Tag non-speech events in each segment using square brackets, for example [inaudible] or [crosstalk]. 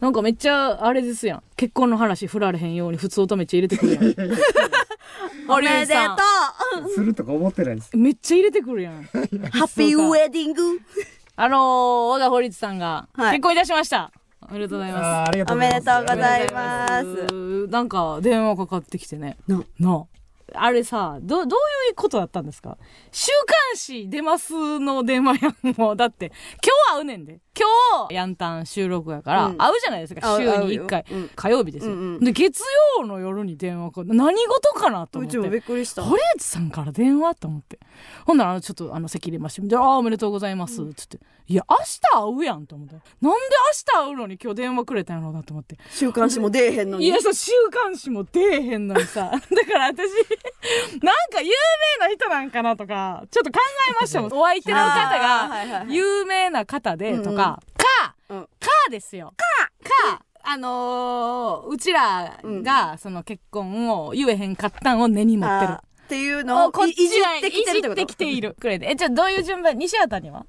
なんかめっちゃ、あれですやん。結婚の話振られへんように普通乙女ちゃ入れてくるやん。[laughs] おめでとうするとか思ってないです。めっちゃ入れてくるやん。[laughs] ハッピーウェディングあのー、我が堀内さんが、はい結婚いたしました。ありがとうございます。ありがとおうござめいでます。とうございます。なんか、電話かかってきてね。ななあ。あれさ、ど、どういうことだったんですか週刊誌出ますの電話やん。もう、だって、今会うねんで。今日、ヤンタン収録やから、うん、会うじゃないですか、週に1回。火曜日ですよ、うんうん、で、月曜の夜に電話か、何事かなと思って。うちもびっくりした。堀内さんから電話と思って。ほんなら、ちょっと、あの、席入れまして、ああ、おめでとうございます、うん、つって。いや、明日会うやんと思って。なんで明日会うのに今日電話くれたんやろうなと思って。週刊誌も出えへんのに。いや、そう、週刊誌も出えへんのにさ。[laughs] だから私、なんか有名な人なんかなとか、ちょっと考えましたもん。[laughs] お相手の方が、有名な方方でとか、うんうん、か、かですよ。かか、あのー、うちらが、その結婚を言えへんかったんを根に持ってる。っていうのを、こいじってきてるってこといじってきている。くれて。え、じゃあどういう順番西畑には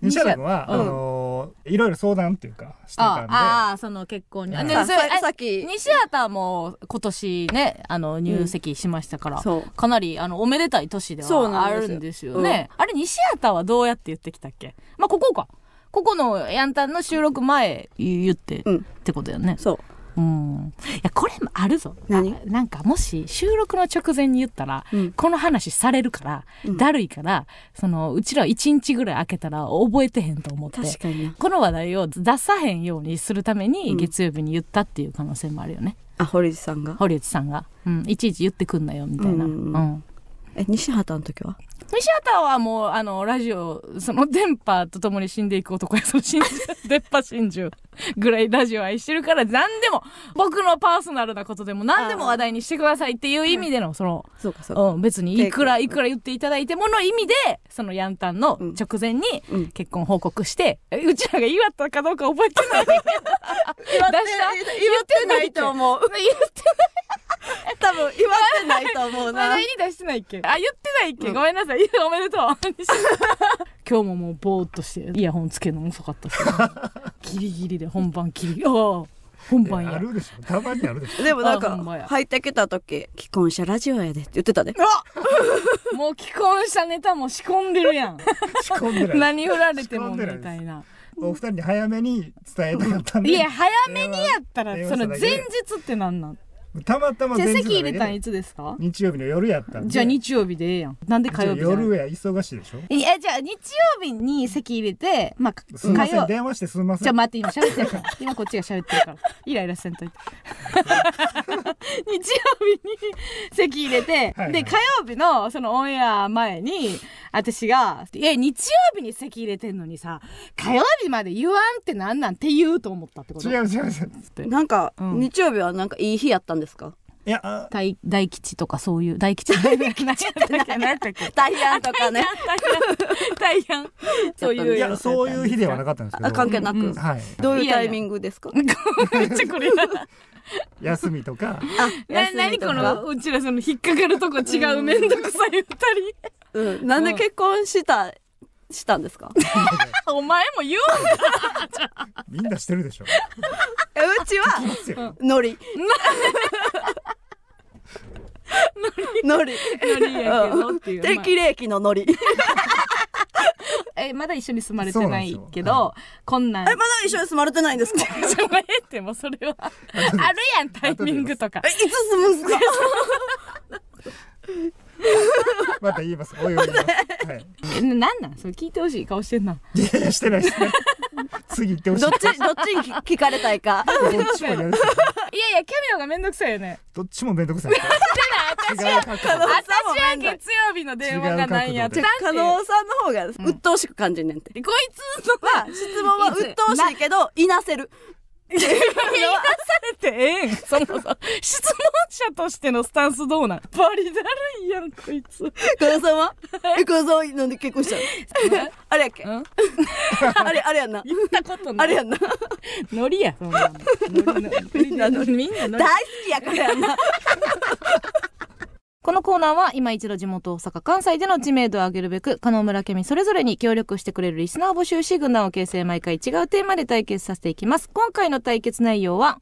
西畑君は、あのーいろいろ相談っていうかしてたんでああその結婚に、ね、ささっき西畑も今年ねあの入籍しましたから、うん、かなりあのおめでたい年ではあるんですよね、うん、あれ西畑はどうやって言ってきたっけまあここかここのヤンタンの収録前言って、うん、ってことよねそううん、いやこれもあるぞ何なんかもし収録の直前に言ったら、うん、この話されるから、うん、だるいからそのうちら1日ぐらい空けたら覚えてへんと思ってこの話題を出さへんようにするために月曜日に言ったっていう可能性もあるよね。あ堀内さんが堀内さんが、うん、いちいち言ってくんなよみたいな。うんえ西畑の時は西畑はもうあのラジオその電波とともに死んでいく男やその真珠 [laughs] 電波真珠ぐらいラジオ愛してるから何でも僕のパーソナルなことでも何でも話題にしてくださいっていう意味でのその、そうかそうか、うん、別にいくらいくら言っていただいてもの意味でそのヤンタンの直前に結婚報告して、うん、うちらが言わったかどうか覚えてない [laughs] 出し言ってないと思う言ってない多分祝ってないと思うな。話題に出してないっけあ、言ってないっけ、うん、ごめんなさい。い [laughs] おめでとう。今日ももうぼーっとして、イヤホンつけるの遅かったし、[laughs] ギリギリで本番ギりあ本番や。るでしょ。たまにあるでしょ。でもなんか、入ってきた時、既婚者ラジオやでって言ってたで。もう既婚者ネタも仕込んでるやん。仕込んでる。何振られてもみたいな。お二人に早めに伝えたかったんで。いや、早めにやったら、その前日ってなんなんたまたま前日、ね、席入れたんいつですか日曜日の夜やったんでじゃあ日曜日でええやんなんで火曜日夜や忙しいでしょいやじゃあ日曜日に席入れてまあすいません電話してすみませんじゃあ待って今喋ってるから [laughs] 今こっちが喋ってるからイライラせんといて [laughs] 日曜日に席入れて、はいはい、で火曜日のそのオンエア前に私が「え日曜日に席入れてんのにさ火曜日まで言わんってなんなん?」って言うと思ったってこと違う違う違うなんか、うん、日曜日はなんかいい日やったんですですかいや大大吉とかそういう大吉 [laughs] 大安とかね大安そういういやそういう日ではなかったんですけど関係なく、はい、どういうタイミングですか休みとかな何このうちらその引っかかるとこ違う面倒くさい二人、うん、なんで結婚したしたんですか [laughs] お前も言うんだみんなしてるでしょちはのり。のり。のり。[laughs] 適齢期ののり。[laughs] え、まだ一緒に住まれてないけど、こんなん。え、まだ一緒に住まれてないんですかじゃ、まえってもそれは。[laughs] あるやん、タイミングとか。え、いつ住むんすかまた言います。おいおい。はえ、なんなんそれ聞いてほしい顔してんな。いや、してないですね。次行ってほしいどっちどっちに聞かれたいかどっちもいやいやキャビアがめんどくさいよねどっちもめんどくさい私は私は月曜日の電話がなんやて加納さんの方が鬱陶しく感じんねんて、うん、こいつのは質問は鬱陶しいけどいなせる言い出されてええん。[laughs] そそも。質問者としてのスタンスどうなんバリだるいやん、こいつ。加賀さんはえ、加賀さんはなんで結婚したのあれやっけ [laughs] あれ、あれやんな。言ったことない。あれやんな。ノリや、なみんなノリ。大好きやからやんな。このコーナーは今一度地元大阪関西での知名度を上げるべく加納村けみそれぞれに協力してくれるリスナー募集し軍団を形成毎回違うテーマで対決させていきます今回の対決内容は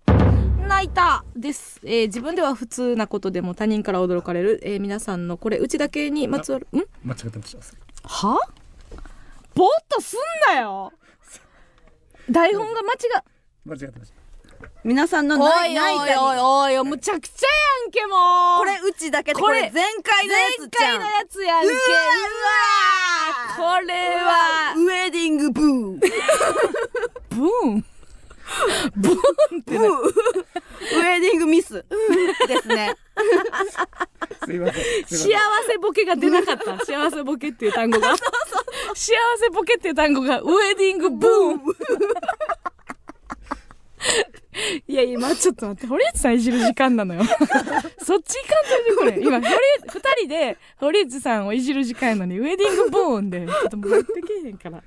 泣いたです、えー、自分では普通なことでも他人から驚かれる、えー、皆さんのこれうちだけにまつわるん間違ってましたはぼっとすんなよ [laughs] 台本が間違間違ってました皆さんのない、ないおいおいおい、むちゃくちゃやんけ、もう。これ、うちだけこれ、前回のやつじゃん。前回のやつやんけ。うわこれは。ウェディングブーン。ブーンブーンってンウェディングミス。ですね。すいません。幸せボケが出なかった。幸せボケっていう単語が。[laughs] 幸せボケっていう単語が、ウェディングブーン。いやいや、まあ、ちょっと待って、堀内さんいじる時間なのよ。[laughs] そっち行かんといてこれ。今、堀、二人で堀内さんをいじる時間やのに、ウェディングボーンで、ちょっと持ってけえへんから。